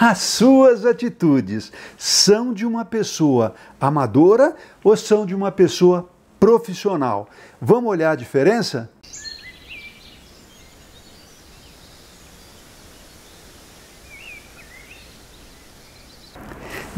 as suas atitudes são de uma pessoa amadora ou são de uma pessoa profissional? Vamos olhar a diferença?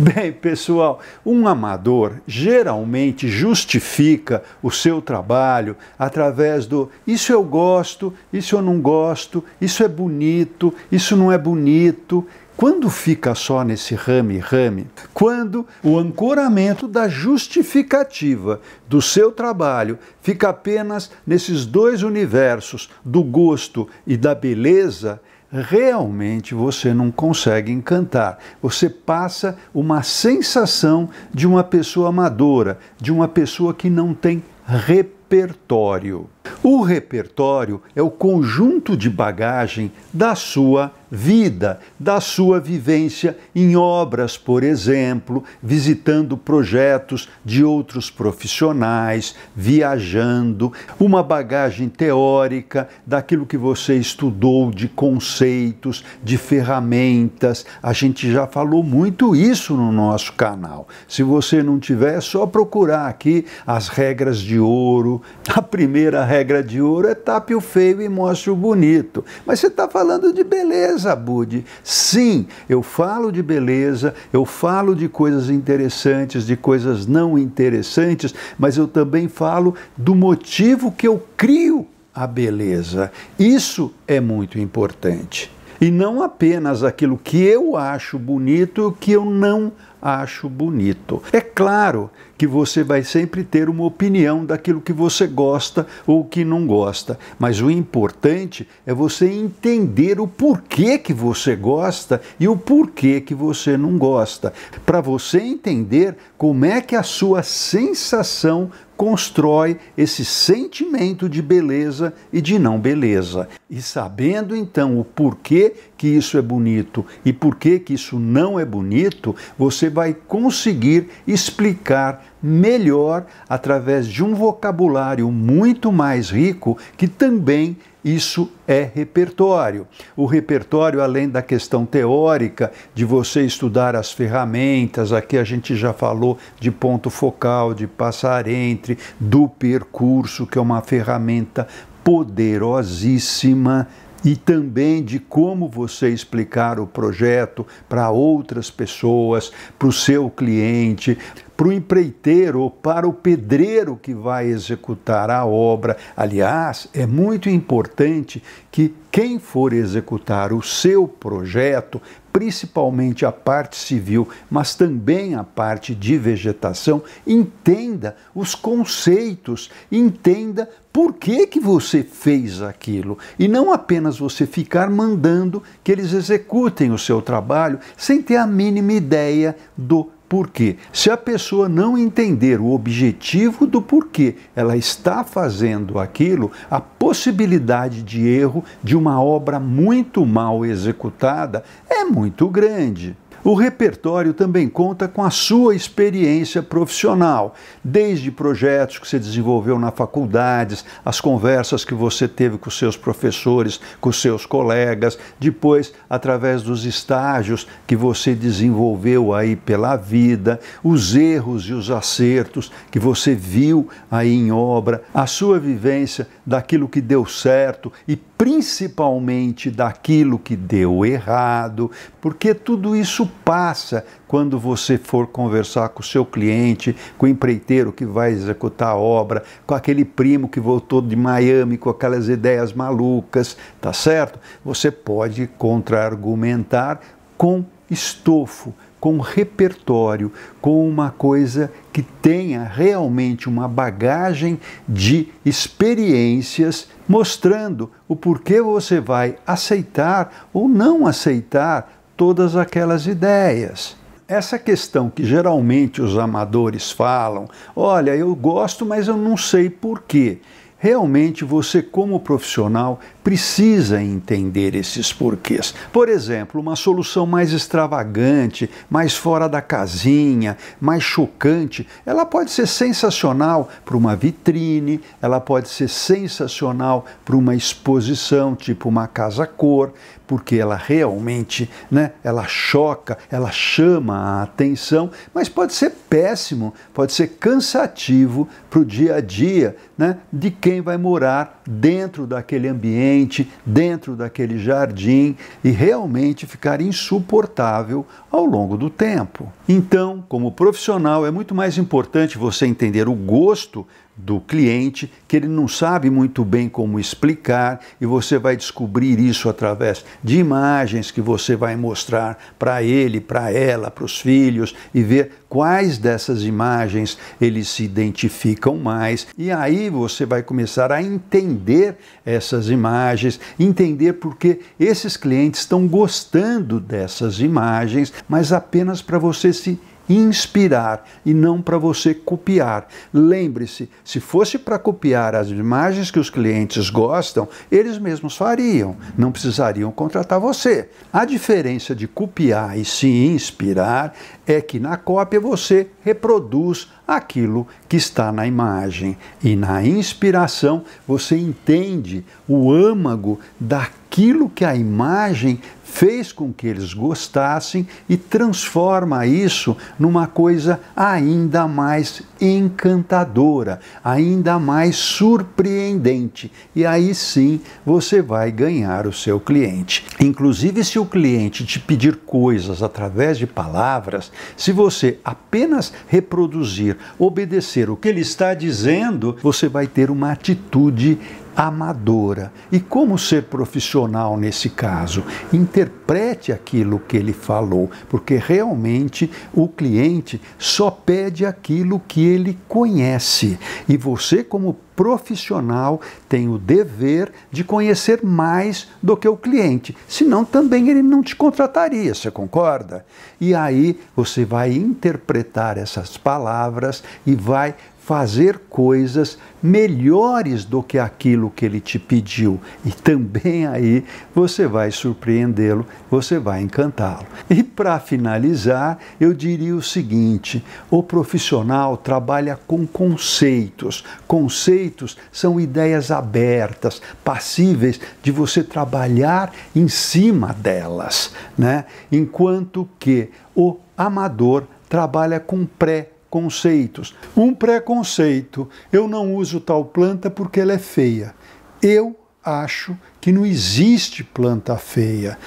Bem, pessoal, um amador geralmente justifica o seu trabalho através do isso eu gosto, isso eu não gosto, isso é bonito, isso não é bonito. Quando fica só nesse rame-rame? Quando o ancoramento da justificativa do seu trabalho fica apenas nesses dois universos, do gosto e da beleza, realmente você não consegue encantar. Você passa uma sensação de uma pessoa amadora, de uma pessoa que não tem repertório. O repertório é o conjunto de bagagem da sua vida, da sua vivência em obras, por exemplo, visitando projetos de outros profissionais, viajando, uma bagagem teórica daquilo que você estudou de conceitos, de ferramentas. A gente já falou muito isso no nosso canal. Se você não tiver, é só procurar aqui as regras de ouro, a primeira regra regra de ouro é tape o feio e mostre o bonito. Mas você está falando de beleza, Budi. Sim, eu falo de beleza, eu falo de coisas interessantes, de coisas não interessantes, mas eu também falo do motivo que eu crio a beleza. Isso é muito importante. E não apenas aquilo que eu acho bonito e o que eu não acho bonito. É claro que você vai sempre ter uma opinião daquilo que você gosta ou que não gosta, mas o importante é você entender o porquê que você gosta e o porquê que você não gosta, para você entender como é que a sua sensação constrói esse sentimento de beleza e de não beleza. E sabendo então o porquê que isso é bonito e porquê que isso não é bonito, você vai conseguir explicar melhor através de um vocabulário muito mais rico que também isso é repertório. O repertório, além da questão teórica, de você estudar as ferramentas, aqui a gente já falou de ponto focal, de passar entre, do percurso, que é uma ferramenta poderosíssima e também de como você explicar o projeto para outras pessoas, para o seu cliente, para o empreiteiro ou para o pedreiro que vai executar a obra. Aliás, é muito importante que quem for executar o seu projeto principalmente a parte civil, mas também a parte de vegetação, entenda os conceitos, entenda por que, que você fez aquilo e não apenas você ficar mandando que eles executem o seu trabalho sem ter a mínima ideia do porque se a pessoa não entender o objetivo do porquê ela está fazendo aquilo, a possibilidade de erro de uma obra muito mal executada é muito grande. O repertório também conta com a sua experiência profissional, desde projetos que você desenvolveu na faculdades, as conversas que você teve com seus professores, com seus colegas, depois através dos estágios que você desenvolveu aí pela vida, os erros e os acertos que você viu aí em obra, a sua vivência daquilo que deu certo e principalmente daquilo que deu errado, porque tudo isso passa quando você for conversar com o seu cliente, com o empreiteiro que vai executar a obra, com aquele primo que voltou de Miami com aquelas ideias malucas, tá certo? Você pode contra-argumentar com estofo, com repertório, com uma coisa que tenha realmente uma bagagem de experiências mostrando o porquê você vai aceitar ou não aceitar todas aquelas ideias. Essa questão que geralmente os amadores falam, olha, eu gosto, mas eu não sei porquê. Realmente você, como profissional, precisa entender esses porquês. Por exemplo, uma solução mais extravagante, mais fora da casinha, mais chocante, ela pode ser sensacional para uma vitrine, ela pode ser sensacional para uma exposição, tipo uma casa-cor, porque ela realmente, né, ela choca, ela chama a atenção, mas pode ser péssimo, pode ser cansativo para o dia a dia, né, de quem vai morar dentro daquele ambiente, dentro daquele jardim e realmente ficar insuportável ao longo do tempo. Então, como profissional, é muito mais importante você entender o gosto do cliente, que ele não sabe muito bem como explicar, e você vai descobrir isso através de imagens que você vai mostrar para ele, para ela, para os filhos e ver quais dessas imagens eles se identificam mais, e aí você vai começar a entender essas imagens, entender porque esses clientes estão gostando dessas imagens, mas apenas para você se inspirar e não para você copiar. Lembre-se, se fosse para copiar as imagens que os clientes gostam, eles mesmos fariam, não precisariam contratar você. A diferença de copiar e se inspirar é que na cópia você reproduz aquilo que está na imagem e na inspiração você entende o âmago daquilo aquilo que a imagem fez com que eles gostassem e transforma isso numa coisa ainda mais encantadora, ainda mais surpreendente. E aí sim você vai ganhar o seu cliente. Inclusive, se o cliente te pedir coisas através de palavras, se você apenas reproduzir, obedecer o que ele está dizendo, você vai ter uma atitude amadora. E como ser profissional nesse caso? Interprete aquilo que ele falou, porque realmente o cliente só pede aquilo que ele conhece. E você, como profissional tem o dever de conhecer mais do que o cliente, senão também ele não te contrataria, você concorda? E aí você vai interpretar essas palavras e vai fazer coisas melhores do que aquilo que ele te pediu. E também aí você vai surpreendê-lo, você vai encantá-lo. E para finalizar, eu diria o seguinte: o profissional trabalha com conceitos. Conceitos são ideias abertas, passíveis de você trabalhar em cima delas, né? Enquanto que o amador trabalha com pré conceitos. Um preconceito: eu não uso tal planta porque ela é feia. Eu acho que não existe planta feia.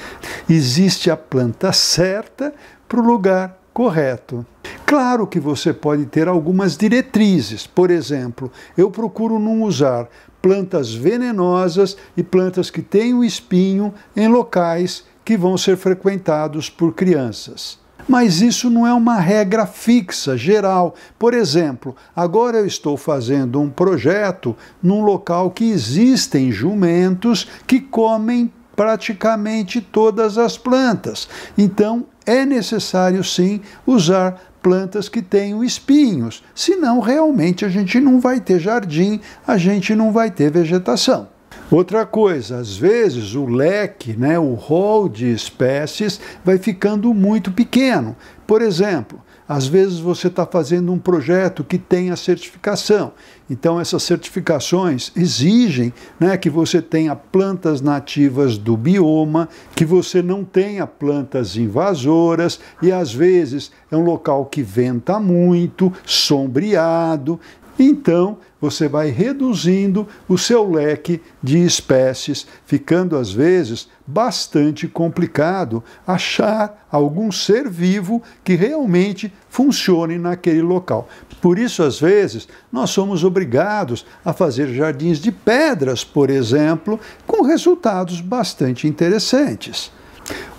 Existe a planta certa para o lugar correto. Claro que você pode ter algumas diretrizes. Por exemplo, eu procuro não usar plantas venenosas e plantas que têm o espinho em locais que vão ser frequentados por crianças. Mas isso não é uma regra fixa, geral. Por exemplo, agora eu estou fazendo um projeto num local que existem jumentos que comem praticamente todas as plantas. Então, é necessário sim usar plantas que tenham espinhos, senão realmente a gente não vai ter jardim, a gente não vai ter vegetação. Outra coisa, às vezes o leque, né, o rol de espécies vai ficando muito pequeno. Por exemplo, às vezes você está fazendo um projeto que tem a certificação. Então, essas certificações exigem né, que você tenha plantas nativas do bioma, que você não tenha plantas invasoras, e às vezes é um local que venta muito, sombreado então você vai reduzindo o seu leque de espécies, ficando às vezes bastante complicado achar algum ser vivo que realmente funcione naquele local. Por isso, às vezes, nós somos obrigados a fazer jardins de pedras, por exemplo, com resultados bastante interessantes.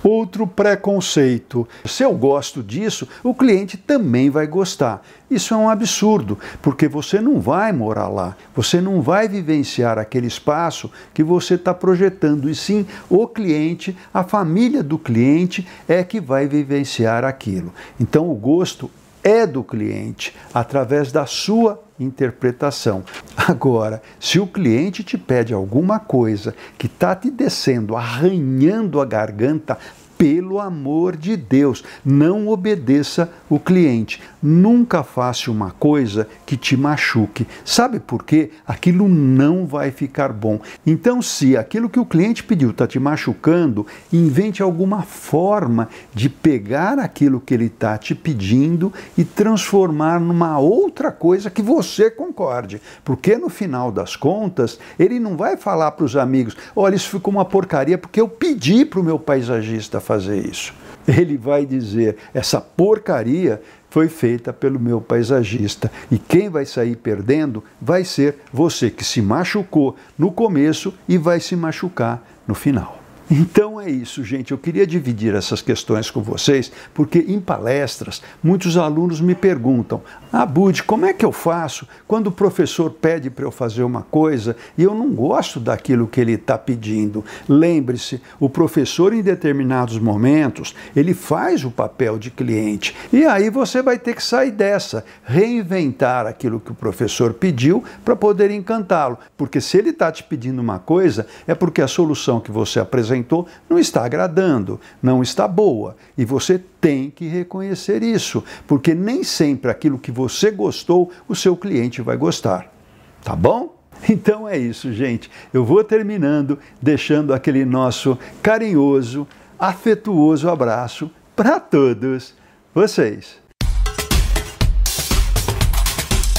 Outro preconceito. Se eu gosto disso, o cliente também vai gostar. Isso é um absurdo, porque você não vai morar lá, você não vai vivenciar aquele espaço que você está projetando, e sim o cliente, a família do cliente é que vai vivenciar aquilo. Então o gosto é do cliente, através da sua interpretação. Agora, se o cliente te pede alguma coisa que está te descendo, arranhando a garganta, pelo amor de Deus, não obedeça o cliente. Nunca faça uma coisa que te machuque. Sabe por quê? Aquilo não vai ficar bom. Então, se aquilo que o cliente pediu está te machucando, invente alguma forma de pegar aquilo que ele está te pedindo e transformar numa outra coisa que você concorde. Porque no final das contas, ele não vai falar para os amigos: olha, isso ficou uma porcaria porque eu pedi para o meu paisagista fazer fazer isso. Ele vai dizer: essa porcaria foi feita pelo meu paisagista e quem vai sair perdendo vai ser você que se machucou no começo e vai se machucar no final. Então é isso, gente. Eu queria dividir essas questões com vocês, porque em palestras muitos alunos me perguntam: Ah, Bud, como é que eu faço quando o professor pede para eu fazer uma coisa e eu não gosto daquilo que ele está pedindo? Lembre-se, o professor, em determinados momentos, ele faz o papel de cliente. E aí você vai ter que sair dessa, reinventar aquilo que o professor pediu para poder encantá-lo. Porque se ele está te pedindo uma coisa, é porque a solução que você apresenta apresentou não está agradando, não está boa. E você tem que reconhecer isso, porque nem sempre aquilo que você gostou, o seu cliente vai gostar. Tá bom? Então é isso, gente. Eu vou terminando deixando aquele nosso carinhoso, afetuoso abraço para todos vocês.